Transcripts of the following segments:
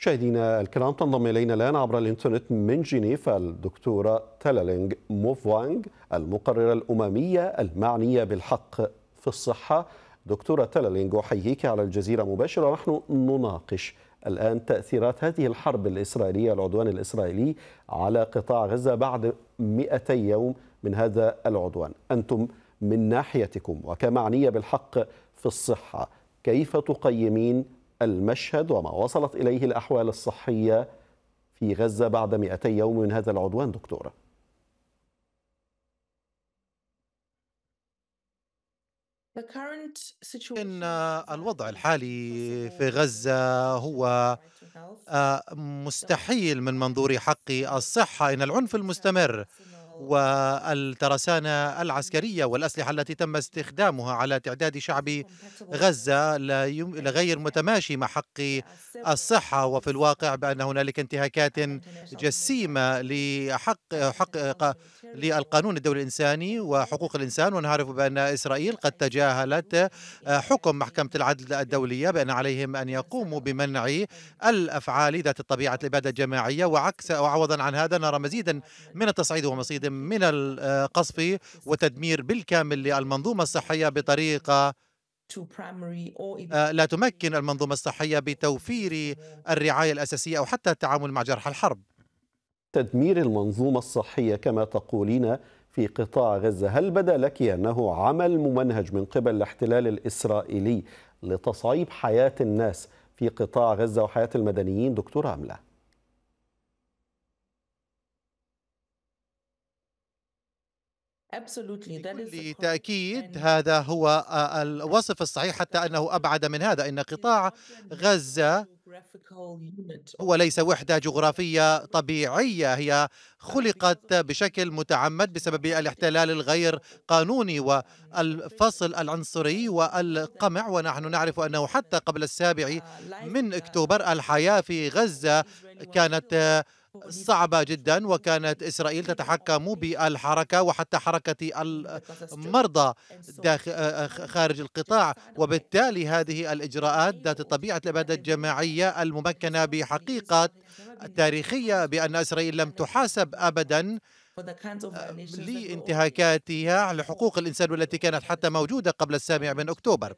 مشاهدينا الكرام تنضم الينا الان عبر الانترنت من جنيف الدكتوره تالالينج موفوانغ المقرره الامميه المعنيه بالحق في الصحه. دكتوره تالالينج احييك على الجزيره مباشره نحن نناقش الان تاثيرات هذه الحرب الاسرائيليه العدوان الاسرائيلي على قطاع غزه بعد 200 يوم من هذا العدوان. انتم من ناحيتكم وكمعنيه بالحق في الصحه كيف تقيمين المشهد وما وصلت إليه الأحوال الصحية في غزة بعد 200 يوم من هذا العدوان دكتورة إن الوضع الحالي في غزة هو آه، مستحيل من منظور حق الصحة إن العنف المستمر والترسانة العسكرية والأسلحة التي تم استخدامها على تعداد شعب غزة لا غير متماشي مع حق الصحة وفي الواقع بأن هنالك انتهاكات جسيمة لحق حق للقانون الدولي الإنساني وحقوق الإنسان ونعرف بأن إسرائيل قد تجاهلت آه، حكم محكمة العدل الدولية بأن عليهم أن يقوموا بمنع الأفعال ذات الطبيعة الإبادة الجماعية وعكس وعوضا عن هذا نرى مزيدا من التصعيد ومصيد القادم من القصف وتدمير بالكامل للمنظومة الصحية بطريقة آه، لا تمكن المنظومة الصحية بتوفير الرعاية الأساسية أو حتى التعامل مع جرحى الحرب تدمير المنظومة الصحية كما تقولين في قطاع غزة هل بدا لك أنه عمل ممنهج من قبل الاحتلال الإسرائيلي لتصعيب حياة الناس في قطاع غزة وحياة المدنيين دكتور أم لا؟ لتأكيد هذا هو آه، الوصف الصحيح حتى أنه أبعد من هذا إن قطاع غزة هو ليس وحدة جغرافية طبيعية هي خلقت بشكل متعمد بسبب الاحتلال الغير قانوني والفصل العنصري والقمع ونحن نعرف أنه حتى قبل السابع uh, من أكتوبر الحياة في غزة كانت آه، صعبة جدا وكانت إسرائيل تتحكم بالحركة وحتى حركة المرضى آه، آه، خارج القطاع وبالتالي هذه الإجراءات ذات طبيعة الإبادة الجماعية الممكنة بحقيقة تاريخية بأن إسرائيل لم تحاسب أبدا آه، لانتهاكاتها لحقوق الإنسان والتي كانت حتى موجودة قبل السابع من أكتوبر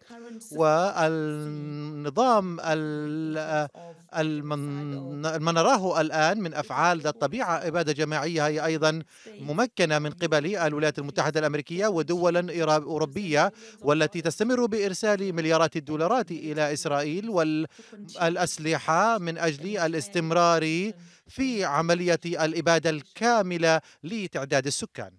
والنظام ما نراه الآن من أفعال ذات طبيعة إبادة جماعية هي أيضا ممكنة من قبل الولايات المتحدة الأمريكية ودولا أوروبية والتي تستمر بإرسال مليارات الدولارات إلى إسرائيل والأسلحة من أجل الاستمرار في عملية الإبادة الكاملة لتعداد السكان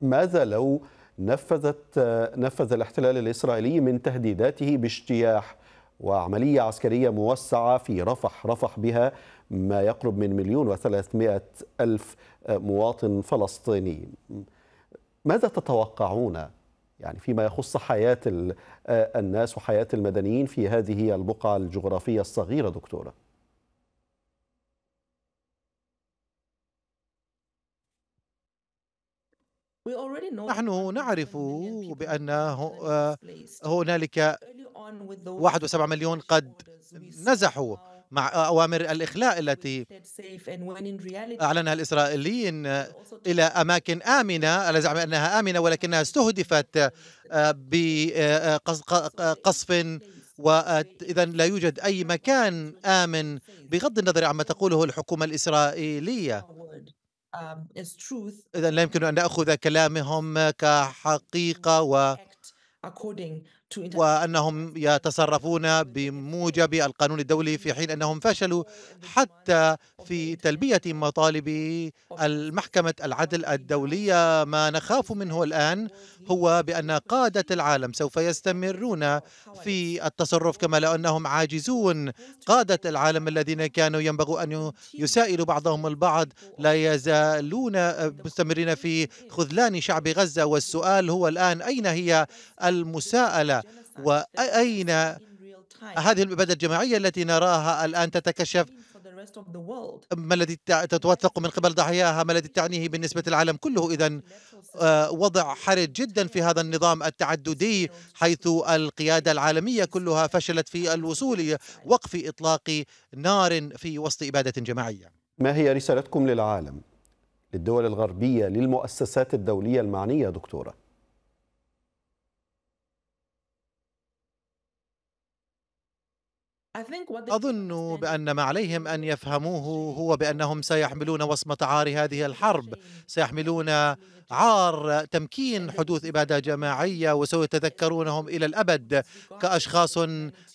ماذا لو نفذت نفذ الاحتلال الإسرائيلي من تهديداته باجتياح وعملية عسكرية موسعة في رفح رفح بها ما يقرب من مليون وثلاثمائة ألف مواطن فلسطيني ماذا تتوقعون يعني فيما يخص حياة الناس وحياة المدنيين في هذه البقعة الجغرافية الصغيرة دكتوره نحن نعرف بأن آه، هنالك 1.7 مليون قد نزحوا مع أوامر الإخلاء التي أعلنها الإسرائيليين إلى أماكن آمنة على زعم أنها آمنة ولكنها استهدفت آه، بقصف آه، وإذا لا يوجد أي مكان آمن بغض النظر عما تقوله الحكومة الإسرائيلية Um, إذا لا يمكن أن نأخذ كلامهم كحقيقة و وأنهم يتصرفون بموجب القانون الدولي في حين أنهم فشلوا حتى في تلبية مطالب المحكمة العدل الدولية ما نخاف منه الآن هو بأن قادة العالم سوف يستمرون في التصرف كما لو أنهم عاجزون قادة العالم الذين كانوا ينبغوا أن يسائلوا بعضهم البعض لا يزالون مستمرين في خذلان شعب غزة والسؤال هو الآن أين هي المساءلة وأين هذه المبادئ الجماعية التي نراها الآن تتكشف ما الذي تتوثق من قبل ضحاياها ما الذي تعنيه بالنسبة للعالم كله إذا آه، وضع حرج جدا في هذا النظام التعددي حيث القيادة العالمية كلها فشلت في الوصول وقف إطلاق نار في وسط إبادة جماعية ما هي رسالتكم للعالم للدول الغربية للمؤسسات الدولية المعنية دكتورة أظن بأن ما عليهم أن يفهموه هو بأنهم سيحملون وصمة عار هذه الحرب سيحملون عار تمكين حدوث إبادة جماعية وسوف تذكرونهم إلى الأبد كأشخاص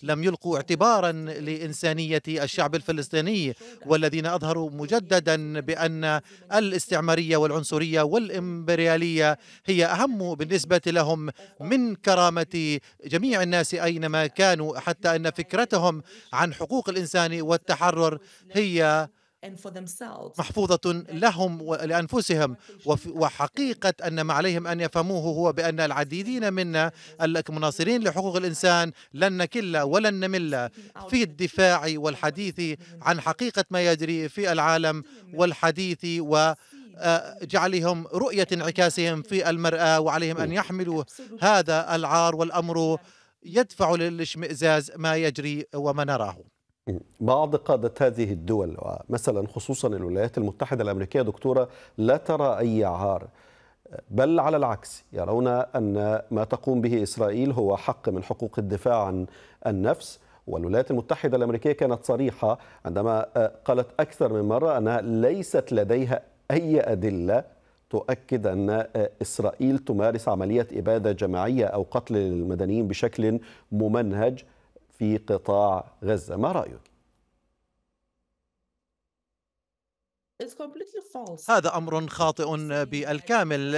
لم يلقوا اعتبارا لإنسانية الشعب الفلسطيني والذين أظهروا مجددا بأن الاستعمارية والعنصرية والإمبريالية هي أهم بالنسبة لهم من كرامة جميع الناس أينما كانوا حتى أن فكرتهم عن حقوق الإنسان والتحرر هي محفوظة لهم ولأنفسهم وحقيقة أن ما عليهم أن يفهموه هو بأن العديدين منا المناصرين لحقوق الإنسان لن نكل ولن نمل في الدفاع والحديث عن حقيقة ما يجري في العالم والحديث و آه، جعلهم رؤية انعكاسهم في المرأة وعليهم أن يحملوا هذا العار والأمر يدفع للاشمئزاز ما يجري وما نراه بعض قادة هذه الدول مثلا خصوصا الولايات المتحدة الأمريكية دكتورة لا ترى أي عار بل على العكس يرون أن ما تقوم به إسرائيل هو حق من حقوق الدفاع عن النفس والولايات المتحدة الأمريكية كانت صريحة عندما آه، قالت أكثر من مرة أنها ليست لديها أي أدلة تؤكد أن آه، إسرائيل تمارس عملية إبادة جماعية أو قتل المدنيين بشكل ممنهج في قطاع غزة ما رأيك؟ هذا أمر خاطئ بالكامل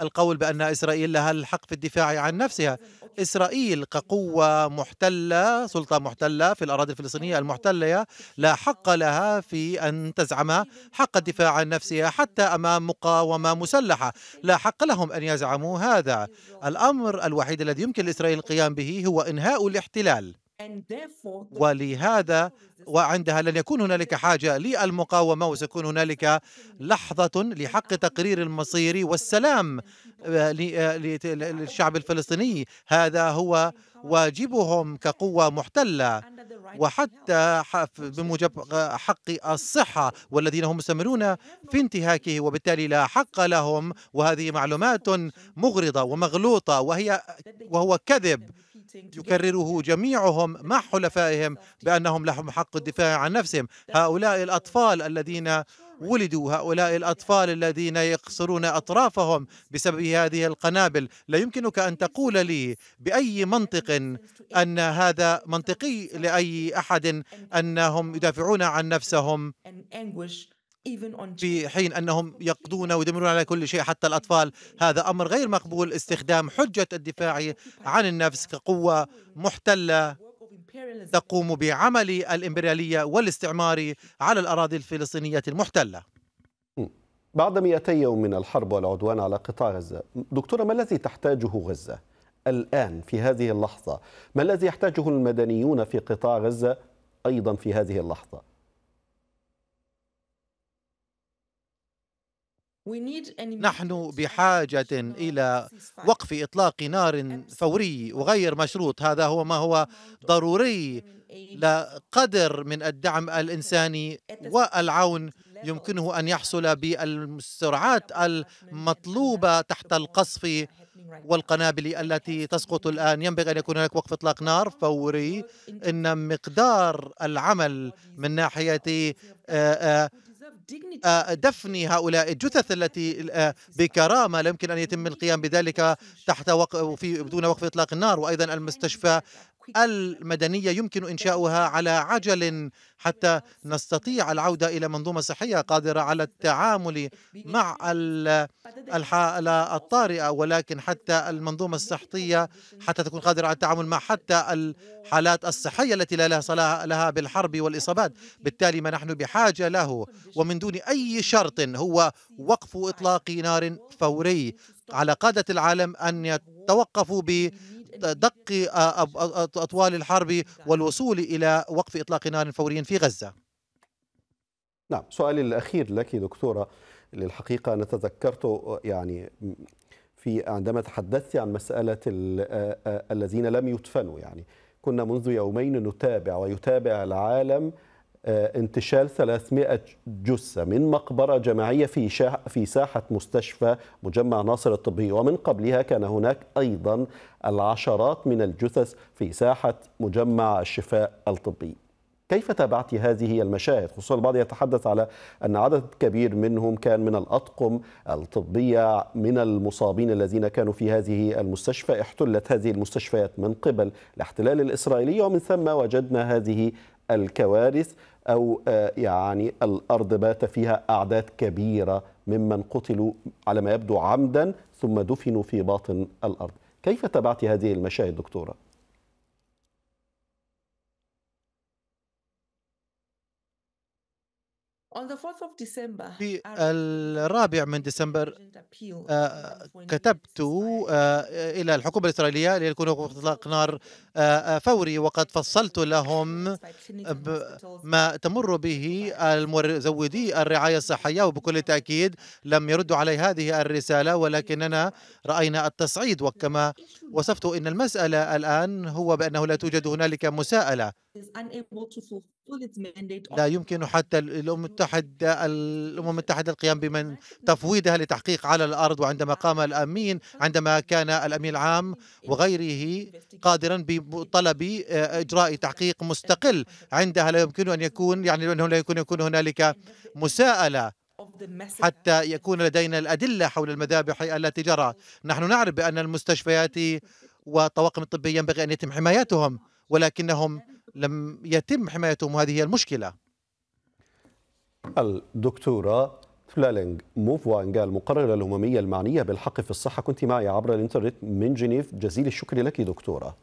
القول بأن إسرائيل لها الحق في الدفاع عن نفسها إسرائيل كقوة محتلة سلطة محتلة في الأراضي الفلسطينية المحتلة لا حق لها في أن تزعم حق الدفاع عن نفسها حتى أمام مقاومة مسلحة لا حق لهم أن يزعموا هذا الأمر الوحيد الذي يمكن لإسرائيل القيام به هو إنهاء الاحتلال ولهذا وعندها لن يكون هنالك حاجة للمقاومة وسيكون هنالك لحظة لحق تقرير المصير والسلام آه، آه، للشعب الفلسطيني هذا هو واجبهم كقوة محتلة وحتى بموجب آه، حق الصحة والذين هم مستمرون في انتهاكه وبالتالي لا حق لهم وهذه معلومات مغرضة ومغلوطة وهي وهو كذب يكرره جميعهم مع حلفائهم بأنهم لهم حق الدفاع عن نفسهم هؤلاء الأطفال الذين ولدوا هؤلاء الأطفال الذين يقصرون أطرافهم بسبب هذه القنابل لا يمكنك أن تقول لي بأي منطق أن هذا منطقي لأي أحد أنهم يدافعون عن نفسهم في حين انهم يقضون ويدمرون على كل شيء حتى الاطفال هذا امر غير مقبول استخدام حجه الدفاع عن النفس كقوه محتله تقوم بعمل الامبرياليه والاستعمار على الاراضي الفلسطينيه المحتله بعد 200 يوم من الحرب والعدوان على قطاع غزه دكتوره ما الذي تحتاجه غزه الان في هذه اللحظه ما الذي يحتاجه المدنيون في قطاع غزه ايضا في هذه اللحظه نحن بحاجة إلى وقف إطلاق نار فوري وغير مشروط هذا هو ما هو ضروري لقدر من الدعم الإنساني والعون يمكنه أن يحصل بالسرعات المطلوبة تحت القصف والقنابل التي تسقط الآن ينبغي أن يكون هناك وقف إطلاق نار فوري إن مقدار العمل من ناحية آه، دفن هؤلاء الجثث التي آه، بكرامه لا يمكن ان يتم القيام بذلك تحت وقف في بدون وقف اطلاق النار وايضا المستشفى المدنية يمكن إنشاؤها على عجل حتى نستطيع العودة إلى منظومة صحية قادرة على التعامل مع الحالة الطارئة ولكن حتى المنظومة الصحية حتى تكون قادرة على التعامل مع حتى الحالات الصحية التي لا صلاح لها بالحرب والإصابات بالتالي ما نحن بحاجة له ومن دون أي شرط هو وقف إطلاق نار فوري على قادة العالم أن يتوقفوا ب دق أطوال الحرب والوصول إلى وقف إطلاق نار فوري في غزة نعم سؤالي الأخير لك دكتورة للحقيقة أنا تذكرته يعني في عندما تحدثت عن مسألة الذين لم يدفنوا يعني كنا منذ يومين نتابع ويتابع العالم آه، انتشال 300 جثة من مقبرة جماعية في في ساحة مستشفى مجمع ناصر الطبي ومن قبلها كان هناك أيضا العشرات من الجثث في ساحة مجمع الشفاء الطبي كيف تابعت هذه المشاهد خصوصا البعض يتحدث على أن عدد كبير منهم كان من الأطقم الطبية من المصابين الذين كانوا في هذه المستشفى احتلت هذه المستشفيات من قبل الاحتلال الإسرائيلي ومن ثم وجدنا هذه الكوارث أو آه، يعني الأرض بات فيها أعداد كبيرة ممن قتلوا على ما يبدو عمدا ثم دفنوا في باطن الأرض كيف تابعت هذه المشاهد دكتوره في الرابع من ديسمبر آه، آه، كتبت آه، إلى الحكومة الإسرائيلية ليكونوا إطلاق نار فوري وقد فصلت لهم ما تمر به المزودي الرعاية الصحية وبكل تأكيد لم يردوا علي هذه الرسالة ولكننا رأينا التصعيد وكما وصفت إن المسألة الآن هو بأنه لا توجد هنالك مساءلة لا يمكن حتى الأمم المتحدة الأمم المتحدة القيام بمن تفويضها لتحقيق على الأرض وعندما آه. قام الأمين آه. عندما كان الأمين العام إيه، إيه. وغيره قادرا بطلب إيه. آه، إجراء تحقيق مستقل عندها لا يمكن أن يكون يعني أنه لا يكون يكون هنالك مساءلة حتى يكون لدينا الأدلة حول المذابح التي جرى نحن نعرف بأن المستشفيات والطواقم الطبية ينبغي أن يتم حمايتهم ولكنهم لم يتم حمايتهم وهذه هي المشكلة الدكتورة فلالينغ موف وانجا المقررة الأممية المعنية بالحق في الصحة كنت معي عبر الإنترنت من جنيف جزيل الشكر لك دكتورة